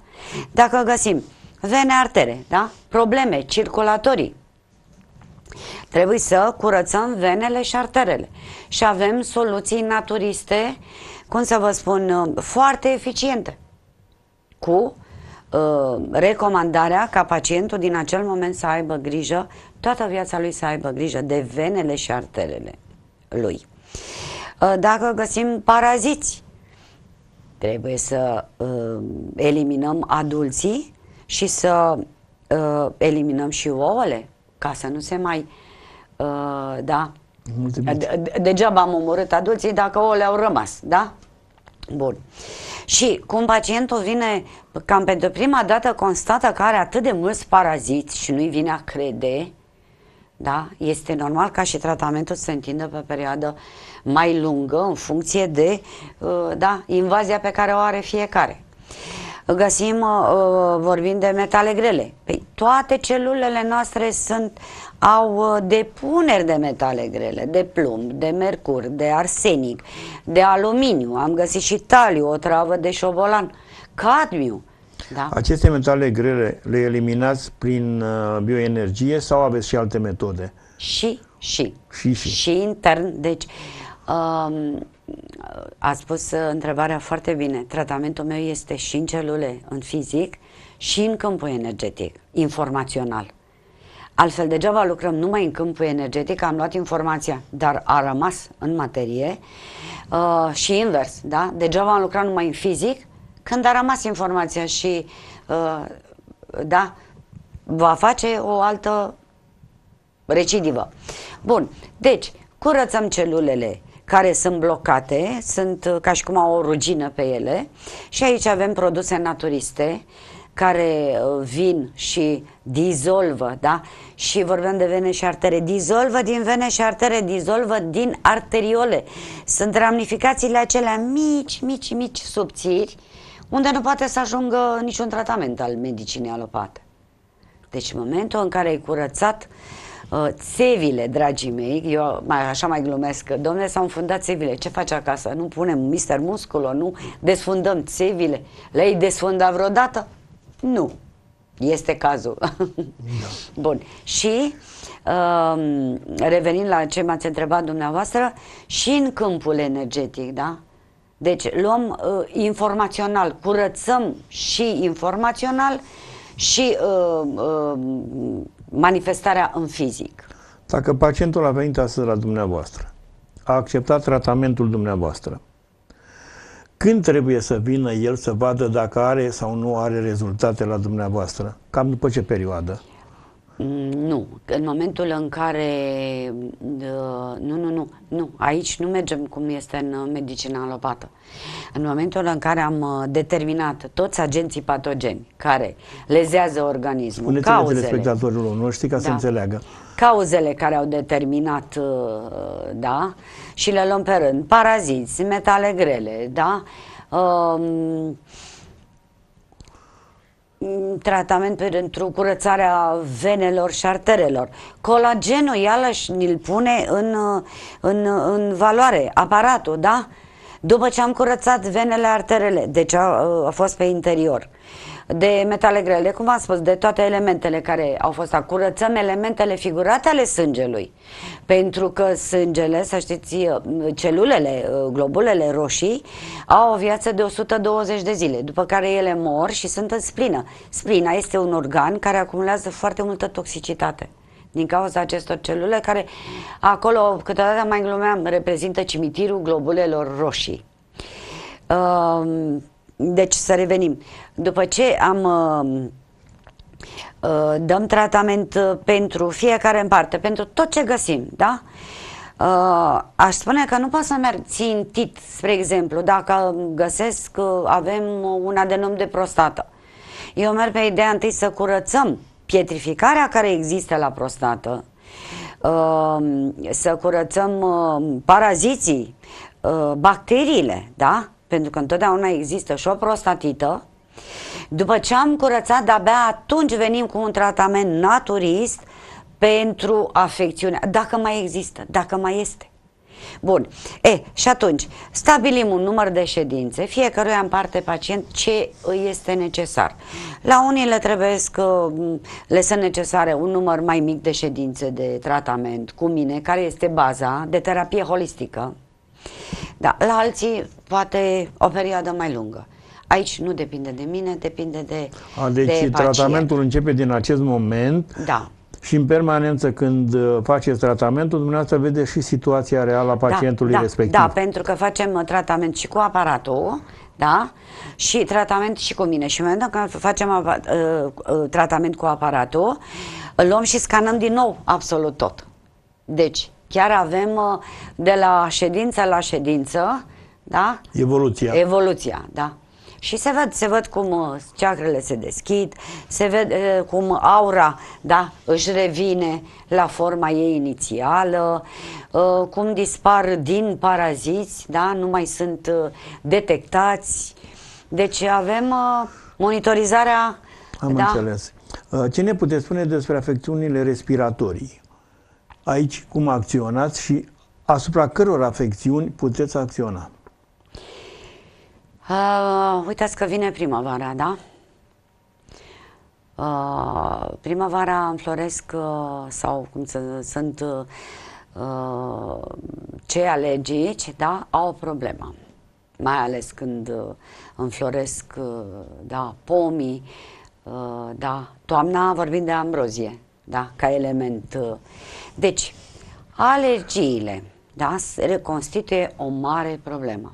Dacă găsim vene artere, da? Probleme circulatorii, Trebuie să curățăm venele și arterele și avem soluții naturiste, cum să vă spun, uh, foarte eficiente cu uh, recomandarea ca pacientul din acel moment să aibă grijă, toată viața lui să aibă grijă de venele și arterele lui. Uh, dacă găsim paraziți, Trebuie să uh, eliminăm adulții și să uh, eliminăm și ouăle, ca să nu se mai... Uh, da. Mulțumesc. De degeaba am omorât adulții dacă ouăle au rămas, da? Bun. Și cum pacientul vine, cam pentru prima dată constată că are atât de mulți paraziți și nu-i vine a crede, da? Este normal ca și tratamentul să se întindă pe perioadă mai lungă în funcție de uh, da, invazia pe care o are fiecare. Găsim, uh, uh, vorbim de metale grele. Păi, toate celulele noastre sunt, au depuneri de metale grele, de plumb, de mercur, de arsenic, de aluminiu. Am găsit și taliu, o travă de șobolan, cadmiu da. Aceste metale grele le eliminați prin uh, bioenergie sau aveți și alte metode? Și, și. Și, și. și intern. Deci, um, a spus uh, întrebarea foarte bine. Tratamentul meu este și în celule, în fizic, și în câmpul energetic, informațional. Altfel, degeaba lucrăm numai în câmpul energetic, am luat informația, dar a rămas în materie uh, și invers, da? Degeaba am lucrat numai în fizic, când a rămas informația și, uh, da, va face o altă recidivă. Bun, deci curățăm celulele care sunt blocate, sunt uh, ca și cum au o rugină pe ele și aici avem produse naturiste care uh, vin și dizolvă, da? Și vorbeam de vene și artere. Dizolvă din vene și artere, dizolvă din arteriole. Sunt ramificațiile acelea mici, mici, mici, subțiri, uh, unde nu poate să ajungă niciun tratament al medicinei alopate. Deci în momentul în care ai curățat uh, țevile, dragii mei, eu mai, așa mai glumesc, domnule s-au înfundat țevile, ce faci acasă? Nu punem mister musculo, nu desfundăm țevile? Le-ai desfundat vreodată? Nu. Este cazul. *laughs* Da. Bun. Și uh, revenind la ce m-ați întrebat dumneavoastră, și în câmpul energetic, da? Deci luăm uh, informațional, curățăm și informațional și uh, uh, manifestarea în fizic. Dacă pacientul a venit astăzi la dumneavoastră, a acceptat tratamentul dumneavoastră, când trebuie să vină el să vadă dacă are sau nu are rezultate la dumneavoastră? Cam după ce perioadă? Mm, nu. În momentul în care... Mm, nu, nu, nu. Nu. Aici nu mergem cum este în uh, medicina alopată. În momentul în care am uh, determinat toți agenții patogeni care lezează organismul, Spuneți cauzele... spectatorilor noștri ca da. să înțeleagă. Cauzele care au determinat, uh, da, și le luăm pe rând. Paraziți, metale grele, da, um, Mm, tratament pentru curățarea venelor și arterelor. Colagenul, iarăși, ni-l pune în, uh, în, uh, în valoare, aparatul, da? După ce am curățat venele, arterele, deci a, a fost pe interior. Uh, de metale grele, cum v-am spus, de toate elementele care au fost acum, curățăm elementele figurate ale sângelui. Pentru că sângele, să știți, uh, celulele, uh, globulele roșii, au o viață de 120 de zile, după care ele mor și sunt în splină. Splina este un organ care acumulează foarte multă toxicitate din cauza acestor celule care acolo, câteodată mai glumeam, reprezintă cimitirul globulelor roșii. Um, deci să revenim. După ce am uh, uh, dăm tratament uh, pentru fiecare în parte, pentru tot ce găsim, da? Aș spune că nu pot să merg țintit, spre exemplu, dacă găsesc că avem un adenom de prostată. Eu merg pe ideea întâi să curățăm pietrificarea care există la prostată, să curățăm paraziții, bacteriile, da? pentru că întotdeauna există și o prostatită, după ce am curățat, de-abia atunci venim cu un tratament naturist pentru afecțiune, dacă mai există, dacă mai este. Bun. E, și atunci, stabilim un număr de ședințe, Fiecare în parte pacient ce îi este necesar. La unii le trebuie să le sunt necesare un număr mai mic de ședințe de tratament cu mine, care este baza de terapie holistică, da, la alții poate o perioadă mai lungă. Aici nu depinde de mine, depinde de A, Deci de tratamentul pacient. începe din acest moment da. și în permanență când uh, faceți tratamentul, dumneavoastră vede și situația reală a da, pacientului da, da, respectiv. Da, pentru că facem uh, tratament și cu aparatul, da? Și tratament și cu mine. Și în momentul când facem uh, uh, tratament cu aparatul, luăm și scanăm din nou absolut tot. Deci, Chiar avem uh, de la ședință la ședință, da? Evoluția. Evoluția, da. Și se văd, se văd cum uh, ceacrele se deschid, se vede uh, cum aura, da, își revine la forma ei inițială, cum dispar din paraziți, da, nu mai sunt detectați. Deci avem monitorizarea. Am da? înțeles. Ce ne puteți spune despre afecțiunile respiratorii? aici cum acționați și asupra căror afecțiuni puteți acționa? Uh, uitați că vine primăvara, da? Uh, primăvara înfloresc uh, sau cum să, sunt uh, cei alegici, da, au o problemă. Mai ales când uh, înfloresc, uh, da, pomii, uh, da, toamna vorbim de ambrozie, da, ca element. Uh, deci, alergiile, da, se constituie o mare problemă.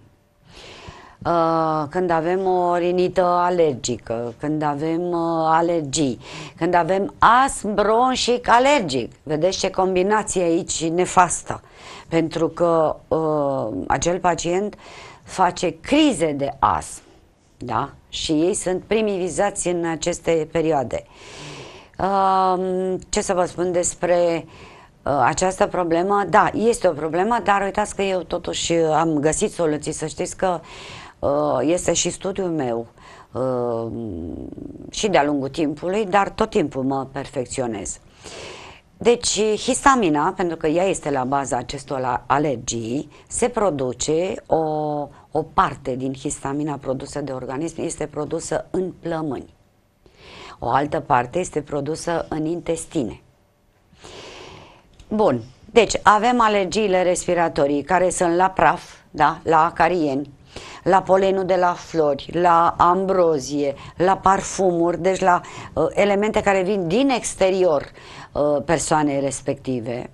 Uh, când avem o rinită alergică, când avem uh, alergii, când avem asm bronșic alergic, vedeți ce combinație aici nefastă, pentru că uh, acel pacient face crize de asm da? Și ei sunt primii vizați în aceste perioade. Uh, ce să vă spun despre uh, Uh, această problemă, da, este o problemă, dar uitați că eu totuși uh, am găsit soluții, să știți că uh, este și studiul meu și de-a lungul timpului, dar tot timpul mă perfecționez. Deci, histamina, pentru că ea este la baza acestor alergii, se produce, o, o parte din histamina produsă de organism este produsă în plămâni. O altă parte este produsă în intestine. Bun. Deci avem alergiile respiratorii care sunt la praf, da? la acarieni, la polenul de la flori, la ambrozie, la parfumuri, deci la uh, elemente care vin din exterior uh, persoanei respective.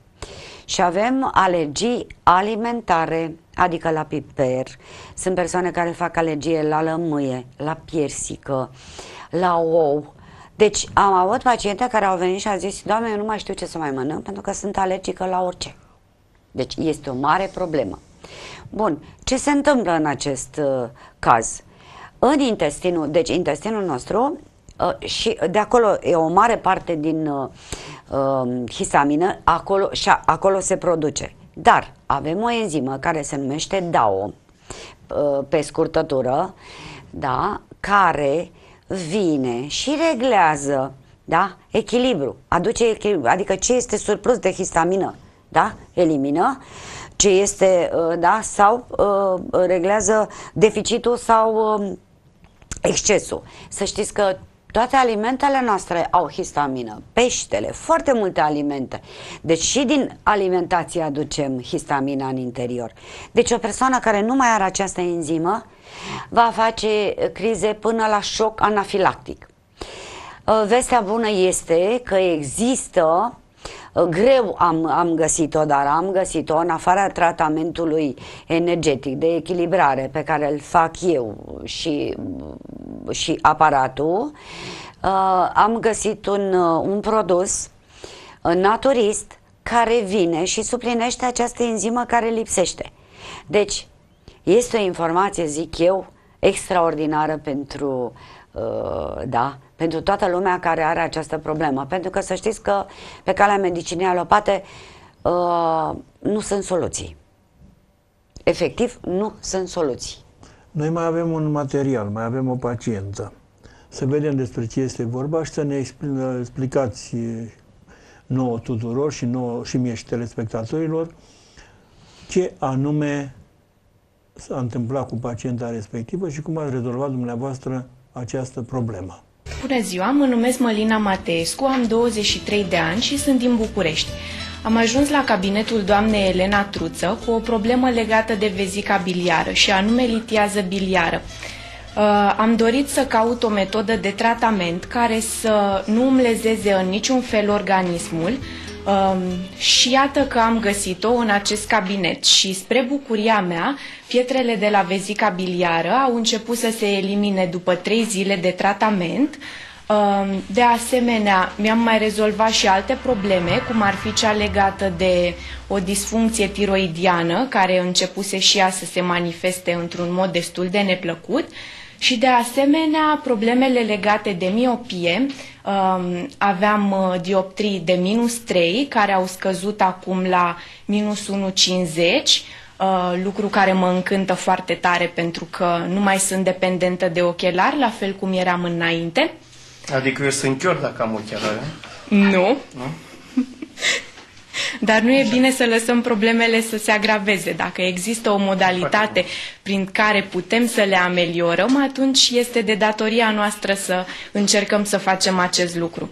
Și avem alergii alimentare, adică la piper. Sunt persoane care fac alergie la lămâie, la piersică, la ou, deci am avut paciente care au venit și au zis, doamne, eu nu mai știu ce să mai mănânc pentru că sunt alergică la orice. Deci este o mare problemă. Bun, ce se întâmplă în acest uh, caz? În intestinul, deci intestinul nostru uh, și de acolo e o mare parte din uh, uh, histamină, acolo, și a, acolo se produce. Dar avem o enzimă care se numește DAO, uh, pe scurtătură, da, care uh, vine și reglează da? echilibru, aduce echilibru, adică ce este surplus de histamină, da? elimină, ce este, uh, da, sau uh, reglează deficitul sau uh, excesul. Să știți că toate alimentele noastre au histamină, peștele, foarte multe alimente. Deci și din alimentație aducem histamina în interior. Deci o persoană care nu mai are această enzimă va face crize până la șoc anafilactic. Uh, vestea bună este că există uh, greu am, am găsit-o, dar am găsit-o în afara tratamentului energetic de echilibrare pe care îl fac eu și, și aparatul. Uh, am găsit un, un produs naturist care vine și suplinește această enzimă care lipsește. Deci, este o informație, zic eu, extraordinară pentru, uh, da, pentru toată lumea care are această problemă. Pentru că să știți că pe calea medicinii alopate uh, nu sunt soluții. Efectiv, nu sunt soluții. Noi mai avem un material, mai avem o pacientă. Să vedem despre ce este vorba și să ne explicați uh, nouă tuturor și, nouă, și mie și telespectatorilor ce anume s-a întâmplat cu pacienta respectivă și cum ați rezolvat dumneavoastră această problemă. Bună ziua, mă numesc Mălina Mateescu, am 23 de ani și sunt din București. Am ajuns la cabinetul doamnei Elena Truță cu o problemă legată de vezica biliară și anume litiază biliară. Uh, am dorit să caut o metodă de tratament care să nu umlezeze în niciun fel organismul, Um, și iată că am găsit-o în acest cabinet și spre bucuria mea, pietrele de la vezica biliară au început să se elimine după trei zile de tratament. Um, de asemenea, mi-am mai rezolvat și alte probleme, cum ar fi cea legată de o disfuncție tiroidiană, care începuse și ea să se manifeste într-un mod destul de neplăcut, și de asemenea problemele legate de miopie. Um, aveam uh, dioptrii de minus 3 care au scăzut acum la minus 1,50 uh, lucru care mă încântă foarte tare pentru că nu mai sunt dependentă de ochelari, la fel cum eram înainte. Adică eu sunt chiar dacă am ochelari. Nu. nu? *laughs* dar nu e bine să lăsăm problemele să se agraveze. Dacă există o modalitate prin care putem să le ameliorăm, atunci este de datoria noastră să încercăm să facem acest lucru.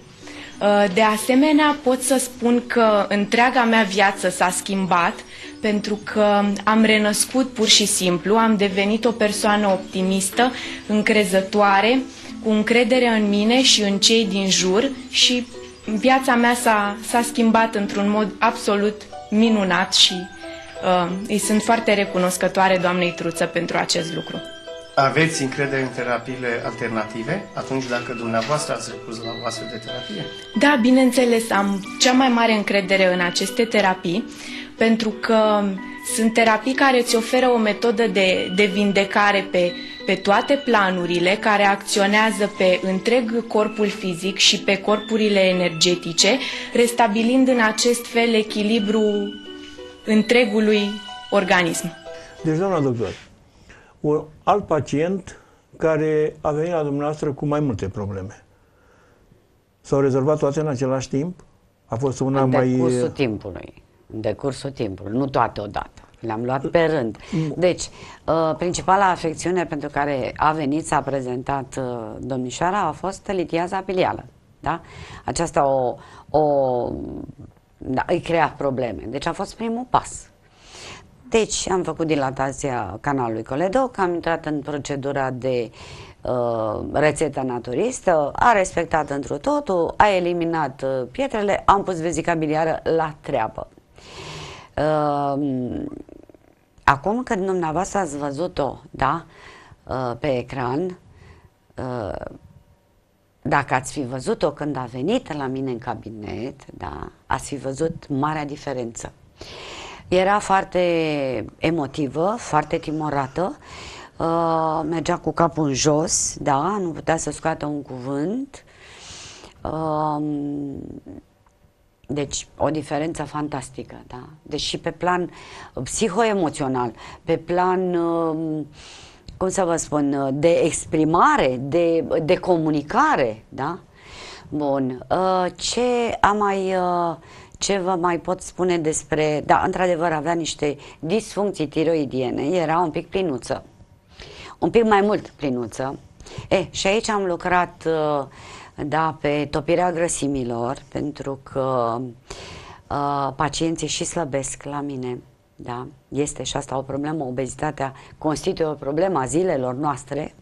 Uh, de asemenea, pot să spun că întreaga mea viață s-a schimbat pentru că am renăscut pur și simplu, am devenit o persoană optimistă, încrezătoare, cu încredere în mine și în cei din jur și viața mea s-a, s-a schimbat într-un mod absolut minunat și uh, îi sunt foarte recunoscătoare doamnei Truță pentru acest lucru. Aveți încredere în terapiile alternative atunci dacă dumneavoastră ați recurs la o astfel de terapie? Da, bineînțeles, am cea mai mare încredere în aceste terapii. Uh, pentru că sunt terapii care îți oferă o metodă de, de vindecare pe, pe toate planurile, care acționează pe întreg corpul fizic și pe corpurile energetice, restabilind în acest fel echilibru întregului organism. Deci, doamna doctor, un alt pacient care a venit la dumneavoastră cu mai multe probleme. S-au rezolvat toate în același timp? A fost una în mai... În timpului în decursul timpului, nu toate odată. Le-am luat pe rând. Mm. Mm. Deci, uh, principala afecțiune pentru care a venit, s-a prezentat uh, domnișoara, a fost litiaza apilială, Da? Aceasta o, o, da, îi crea probleme. Deci a fost primul pas. Deci am făcut dilatația canalului Coledoc, am intrat în procedura de uh, rețetă naturistă, a respectat întru totul, a eliminat uh, pietrele, am pus vezica biliară la treabă. Ehm, acum când dumneavoastră ați văzut-o, da, eh, pe ecran, eh, dacă ați fi văzut-o când a venit la mine în cabinet, da, ați fi văzut marea diferență. Era foarte emotivă, foarte timorată, uh, mergea cu capul în jos, da, nu putea să scoată un cuvânt. Uh, deci o diferență fantastică, da. Deci și pe plan uh, psihoemoțional, pe plan um, cum să vă spun, uh, de exprimare, de, de comunicare, da? Bun. Uh, ce am mai ce vă mai pot spune despre... Da, într-adevăr avea niște disfuncții tiroidiene, era un pic plinuță, un pic mai mult plinuță. E, și aici am lucrat uh, da, pe topirea grăsimilor, pentru că uh, pacienții și slăbesc la mine. Da? Este și asta o problemă, obezitatea constituie o problemă a zilelor noastre.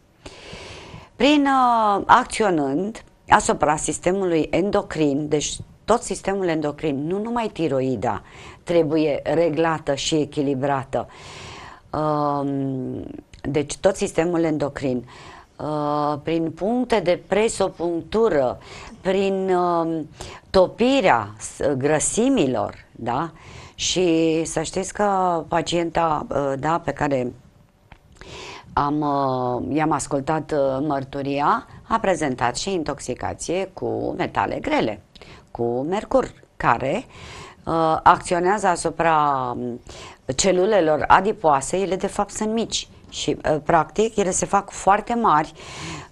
Prin uh, acționând asupra sistemului endocrin, deci tot sistemul endocrin, nu numai tiroida, trebuie reglată și echilibrată. Uh, deci tot sistemul endocrin. Uh, Uh, prin puncte de presopunctură, prin uh, topirea grăsimilor, da? Și să știți că pacienta, uh, da, pe care am, i-am ascultat mărturia, a prezentat și intoxicație cu metale grele, cu mercur, care acționează asupra um, celulelor adipoase, ele de fapt sunt mici și uh, practic ele se fac foarte mari,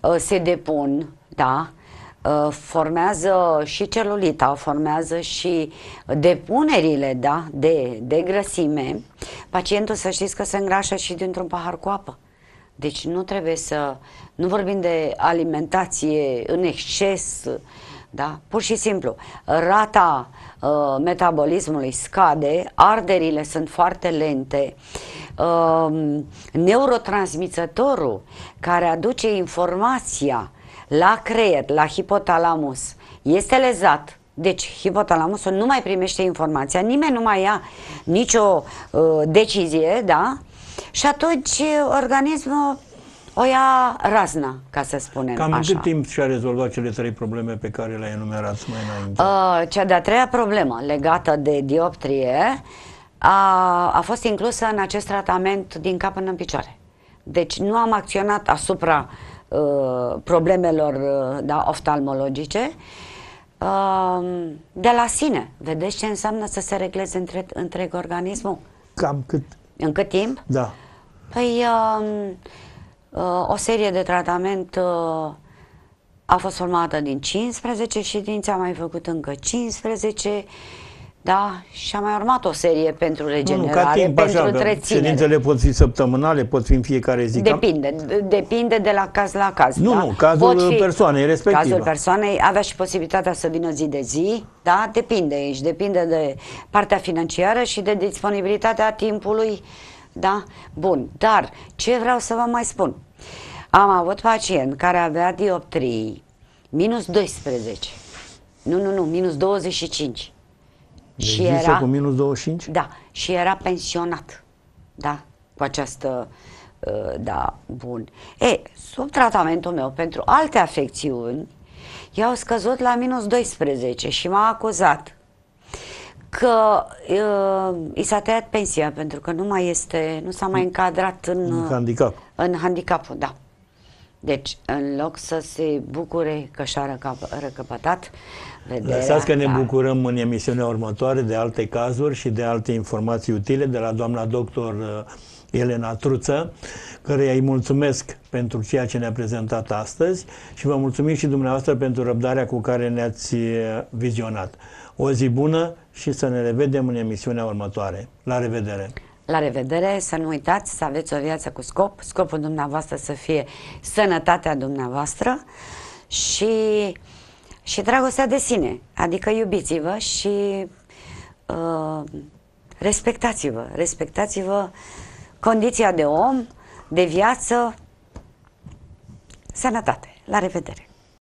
uh, se depun, da, uh, formează și celulita, formează și depunerile, da, de, de grăsime. Pacientul să știți că se îngrașă și dintr-un pahar cu apă. Deci nu trebuie să, nu vorbim de alimentație în exces, da, pur și simplu. Rata Uh, metabolismului scade, arderile sunt foarte lente, um, neurotransmițătorul care aduce informația la creier, la hipotalamus, este lezat. Deci hipotalamusul nu mai primește informația, nimeni nu mai ia nicio uh, decizie, da? Și atunci organismul o ia razna, ca să spunem Cam așa. cât timp și-a rezolvat cele trei probleme pe care le-ai enumerat mai înainte? Uh, cea de-a treia problemă legată de dioptrie a, a fost inclusă în acest tratament din cap până în picioare. Deci nu am acționat asupra uh, problemelor uh, da, oftalmologice uh, de la sine. Vedeți ce înseamnă să se regleze între, întreg organismul? Cam cât? În cât timp? Da. Păi... Uh, Uh, o serie de tratament uh, a fost formată din 15 ședințe, am mai făcut încă 15, da, și a mai urmat o serie pentru regenerare, nu, nu, timp, pentru așa, întreținere. Ședințele pot fi săptămânale, pot fi în fiecare zi. Depinde, cam... depinde de la caz la caz. Nu, da? nu, cazul fi, persoanei respectivă. Cazul persoanei avea și posibilitatea să vină zi de zi, da, depinde aici, deci depinde de partea financiară și de disponibilitatea timpului uh, da? Bun. Dar ce vreau să vă mai spun? Am avut pacient care avea dioptrii minus 12. Nu, nu, nu, minus 25. Deci și era cu minus 25? Da, și era pensionat. Da, cu această uh, da, bun. E, sub tratamentul meu pentru alte afecțiuni, i-au scăzut la minus 12 și m-a acuzat că uh, i s-a tăiat pensia pentru că nu mai este, nu s-a mai mm. încadrat în, în uh, handicap. În handicapul, da. Deci, în loc să se bucure că și-a recăpătat vederea... Lăsați că ne da. bucurăm în emisiunea următoare de alte cazuri și de alte informații utile de la doamna doctor uh, Elena Truță, care îi mulțumesc pentru ceea ce ne-a prezentat astăzi și vă mulțumim și dumneavoastră pentru răbdarea cu care ne-ați uh, vizionat o zi bună și să ne revedem în emisiunea următoare. La revedere! La revedere, să nu uitați să aveți o viață cu scop, scopul dumneavoastră să fie sănătatea dumneavoastră și, și dragostea de sine, adică iubiți-vă și uh, respectați-vă, respectați-vă condiția de om, de viață, sănătate. La revedere!